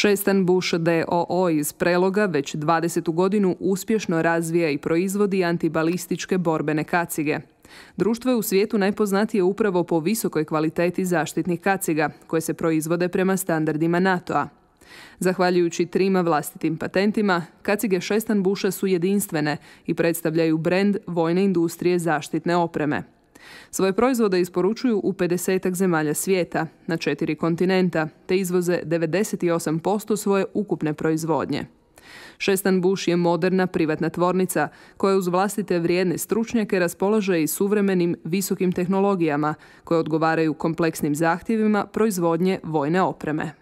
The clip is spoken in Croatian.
Šestan DOO iz Preloga već 20. godinu uspješno razvija i proizvodi antibalističke borbene kacige. Društvo je u svijetu najpoznatije upravo po visokoj kvaliteti zaštitnih kaciga, koje se proizvode prema standardima NATO-a. Zahvaljujući trima vlastitim patentima, kacige šestan su jedinstvene i predstavljaju brend vojne industrije zaštitne opreme. Svoje proizvode isporučuju u 50 zemalja svijeta, na četiri kontinenta, te izvoze 98% svoje ukupne proizvodnje. Šestan Buš je moderna privatna tvornica koja uz vlastite vrijedne stručnjake raspolaže i suvremenim visokim tehnologijama koje odgovaraju kompleksnim zahtjevima proizvodnje vojne opreme.